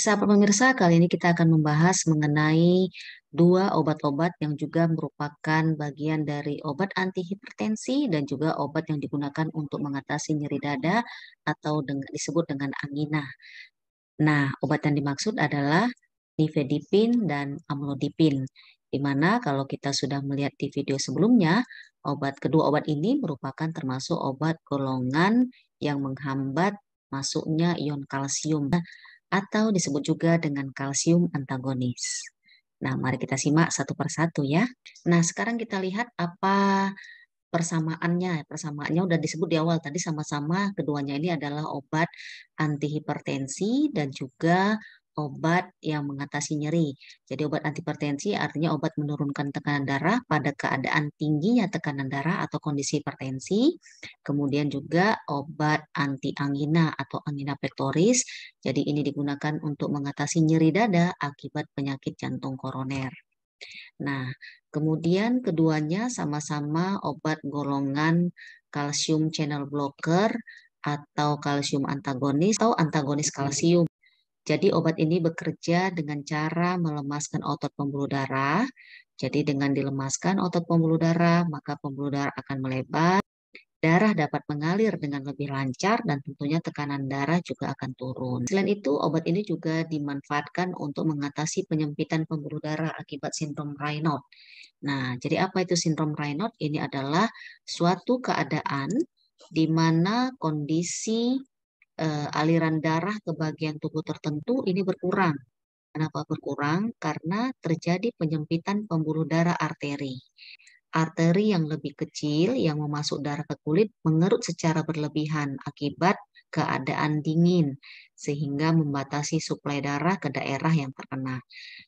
Sahabat pemirsa, kali ini kita akan membahas mengenai dua obat-obat yang juga merupakan bagian dari obat antihipertensi dan juga obat yang digunakan untuk mengatasi nyeri dada atau dengan, disebut dengan angina. Nah, obat yang dimaksud adalah nifedipin dan amlodipin. Di mana kalau kita sudah melihat di video sebelumnya, obat kedua obat ini merupakan termasuk obat golongan yang menghambat masuknya ion kalsium atau disebut juga dengan kalsium antagonis. Nah, mari kita simak satu persatu ya. Nah, sekarang kita lihat apa persamaannya. Persamaannya udah disebut di awal tadi sama-sama keduanya ini adalah obat antihipertensi dan juga obat yang mengatasi nyeri. Jadi obat antipertensi artinya obat menurunkan tekanan darah pada keadaan tingginya tekanan darah atau kondisi hipertensi. Kemudian juga obat anti angina atau angina pectoris. Jadi ini digunakan untuk mengatasi nyeri dada akibat penyakit jantung koroner. Nah, kemudian keduanya sama-sama obat golongan kalsium channel blocker atau kalsium antagonis atau antagonis kalsium. Jadi obat ini bekerja dengan cara melemaskan otot pembuluh darah. Jadi dengan dilemaskan otot pembuluh darah, maka pembuluh darah akan melebar, darah dapat mengalir dengan lebih lancar dan tentunya tekanan darah juga akan turun. Selain itu, obat ini juga dimanfaatkan untuk mengatasi penyempitan pembuluh darah akibat sindrom Raynaud. Nah, jadi apa itu sindrom Raynaud? Ini adalah suatu keadaan di mana kondisi uh, aliran darah ke bagian tubuh tertentu ini berkurang. Kenapa berkurang? Karena terjadi penyempitan pembuluh darah arteri. Arteri yang lebih kecil yang memasuk darah ke kulit mengerut secara berlebihan akibat keadaan dingin sehingga membatasi suplai darah ke daerah yang terkena.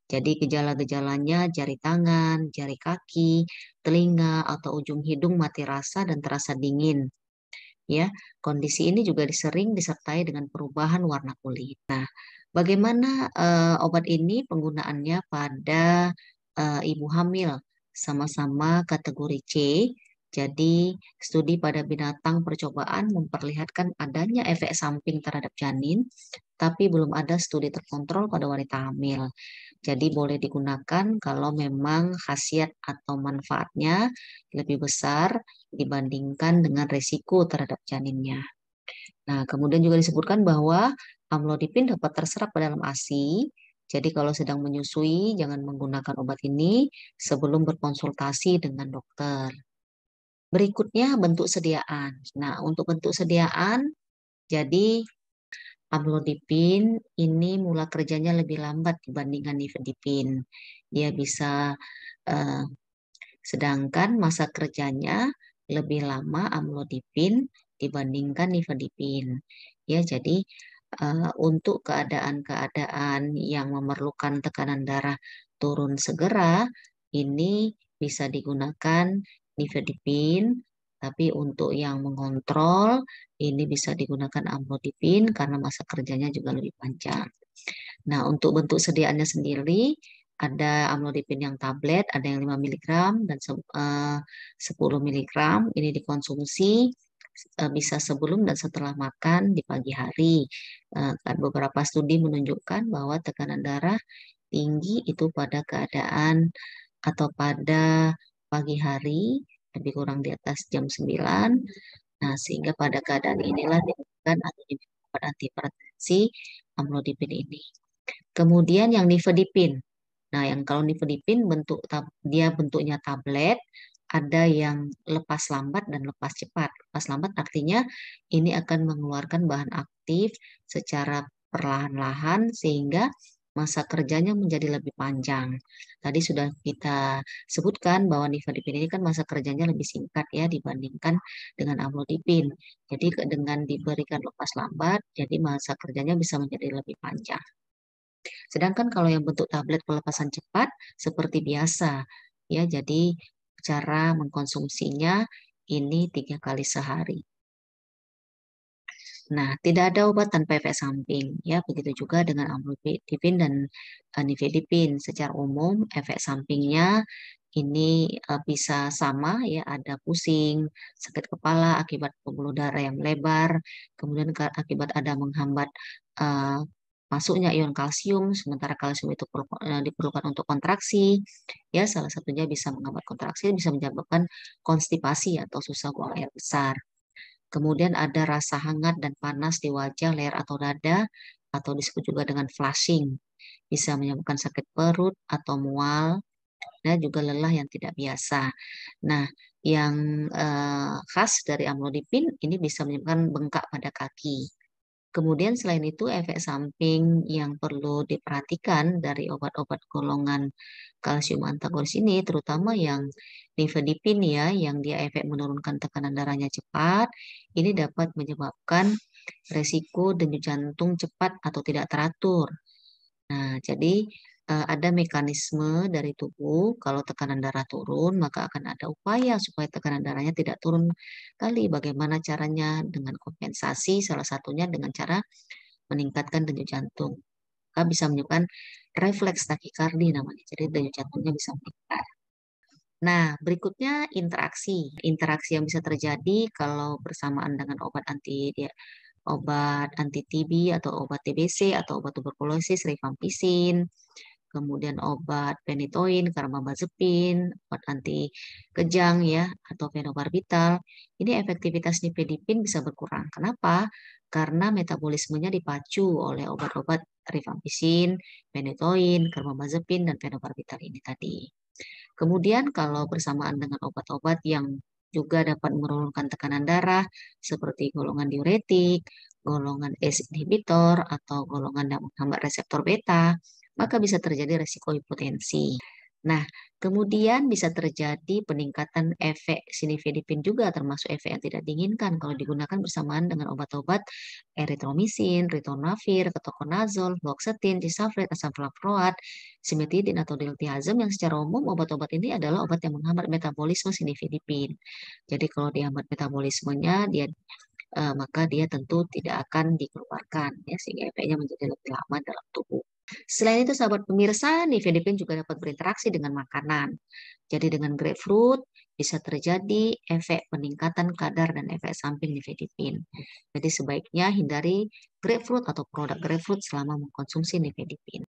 Jadi gejala-gejalanya jari tangan, jari kaki, telinga atau ujung hidung mati rasa dan terasa dingin ya. Kondisi ini juga sering disertai dengan perubahan warna kulit. Nah, bagaimana uh, obat ini penggunaannya pada uh, ibu hamil sama-sama kategori C jadi, studi pada binatang percobaan memperlihatkan adanya efek samping terhadap janin, tapi belum ada studi terkontrol pada wanita hamil. Jadi, boleh digunakan kalau memang khasiat atau manfaatnya lebih besar dibandingkan dengan risiko terhadap janinnya. Nah, kemudian juga disebutkan bahwa amlodipin dapat terserap ke dalam ASI, jadi kalau sedang menyusui, jangan menggunakan obat ini sebelum berkonsultasi dengan dokter. Berikutnya bentuk sediaan. Nah, untuk bentuk sediaan, jadi amlodipin ini mula kerjanya lebih lambat dibandingkan nifedipin. Dia bisa, eh, sedangkan masa kerjanya lebih lama amlodipin dibandingkan nifedipin. Ya, jadi eh, untuk keadaan-keadaan yang memerlukan tekanan darah turun segera, ini bisa digunakan di Filipin, tapi untuk yang mengontrol ini bisa digunakan amlodipin karena masa kerjanya juga lebih panjang. Nah, untuk bentuk sediaannya sendiri ada amlodipin yang tablet, ada yang 5 mg dan 10 eh, mg. Ini dikonsumsi eh, bisa sebelum dan setelah makan di pagi hari. Eh, kan beberapa studi menunjukkan bahwa tekanan darah tinggi itu pada keadaan atau pada pagi hari, lebih kurang di atas jam 9. Nah, sehingga pada keadaan inilah diberikan atau diberikan antihipertensi amlodipin ini. Kemudian yang nifedipin. Nah, yang kalau nifedipin bentuk dia bentuknya tablet, ada yang lepas lambat dan lepas cepat. Lepas lambat artinya ini akan mengeluarkan bahan aktif secara perlahan-lahan sehingga masa kerjanya menjadi lebih panjang. Tadi sudah kita sebutkan bahwa nifedipin ini kan masa kerjanya lebih singkat ya dibandingkan dengan amlodipin. Jadi dengan diberikan lepas lambat, jadi masa kerjanya bisa menjadi lebih panjang. Sedangkan kalau yang bentuk tablet pelepasan cepat seperti biasa ya jadi cara mengkonsumsinya ini tiga kali sehari. Nah, tidak ada obat tanpa efek samping, ya. Begitu juga dengan amlodipin dan e, nifedipin. Secara umum, efek sampingnya ini e, bisa sama, ya. Ada pusing, sakit kepala akibat pembuluh darah yang lebar. kemudian akibat ada menghambat uh, masuknya ion kalsium, sementara kalsium itu diperlukan untuk kontraksi, ya salah satunya bisa menghambat kontraksi, bisa menyebabkan konstipasi atau susah buang air besar. Kemudian ada rasa hangat dan panas di wajah, leher atau dada, atau disebut juga dengan flushing. Bisa menyebabkan sakit perut atau mual, dan juga lelah yang tidak biasa. Nah, yang eh, khas dari amlodipin ini bisa menyebabkan bengkak pada kaki. Kemudian selain itu efek samping yang perlu diperhatikan dari obat-obat golongan kalsium antagonis ini terutama yang nifedipin ya yang dia efek menurunkan tekanan darahnya cepat ini dapat menyebabkan resiko denyut jantung cepat atau tidak teratur. Nah, jadi Eh, ada mekanisme dari tubuh kalau tekanan darah turun maka akan ada upaya supaya tekanan darahnya tidak turun kali bagaimana caranya dengan kompensasi salah satunya dengan cara meningkatkan denyut jantung maka bisa menyebabkan refleks takikardi namanya jadi denyut jantungnya bisa meningkat Nah, berikutnya interaksi. Interaksi yang bisa terjadi kalau bersamaan dengan obat anti dia, obat anti TB atau obat TBC atau obat tuberkulosis, rifampisin, kemudian obat penitoin, karbamazepin, obat anti kejang ya, atau fenobarbital, ini efektivitas nifedipin bisa berkurang. Kenapa? Karena metabolismenya dipacu oleh obat-obat rifampisin, penitoin, karbamazepin, dan fenobarbital ini tadi. Kemudian kalau bersamaan dengan obat-obat yang juga dapat menurunkan tekanan darah seperti golongan diuretik, golongan ACE inhibitor atau golongan yang menghambat reseptor beta, maka bisa terjadi resiko hipotensi. Nah, kemudian bisa terjadi peningkatan efek sinifedipin juga termasuk efek yang tidak diinginkan kalau digunakan bersamaan dengan obat-obat eritromisin, ritonavir, ketokonazol, loxetin, disafrit, asam flavroat, simetidin atau diltiazem yang secara umum obat-obat ini adalah obat yang menghambat metabolisme sinifedipin. Jadi kalau dihambat metabolismenya dia eh, maka dia tentu tidak akan dikeluarkan ya sehingga efeknya menjadi lebih lama dalam tubuh. Selain itu, sahabat pemirsa, nifedipin juga dapat berinteraksi dengan makanan. Jadi dengan grapefruit bisa terjadi efek peningkatan kadar dan efek samping nifedipin. Jadi sebaiknya hindari grapefruit atau produk grapefruit selama mengkonsumsi nifedipin.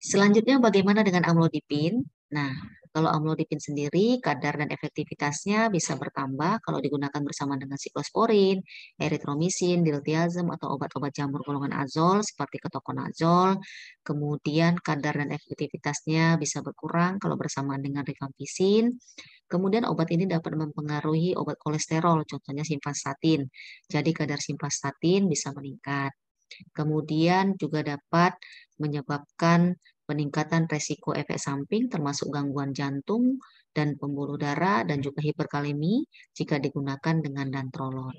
Selanjutnya, bagaimana dengan amlodipin? Nah, kalau amlodipin sendiri, kadar dan efektivitasnya bisa bertambah kalau digunakan bersama dengan siklosporin, eritromisin, diltiazem, atau obat-obat jamur golongan azol seperti ketokonazol. Kemudian kadar dan efektivitasnya bisa berkurang kalau bersamaan dengan rifampisin. Kemudian obat ini dapat mempengaruhi obat kolesterol, contohnya simvastatin. Jadi kadar simvastatin bisa meningkat. Kemudian juga dapat menyebabkan peningkatan resiko efek samping termasuk gangguan jantung dan pembuluh darah dan juga hiperkalemi jika digunakan dengan dantrolol.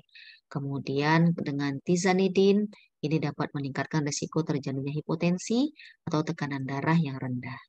Kemudian dengan tizanidin ini dapat meningkatkan resiko terjadinya hipotensi atau tekanan darah yang rendah.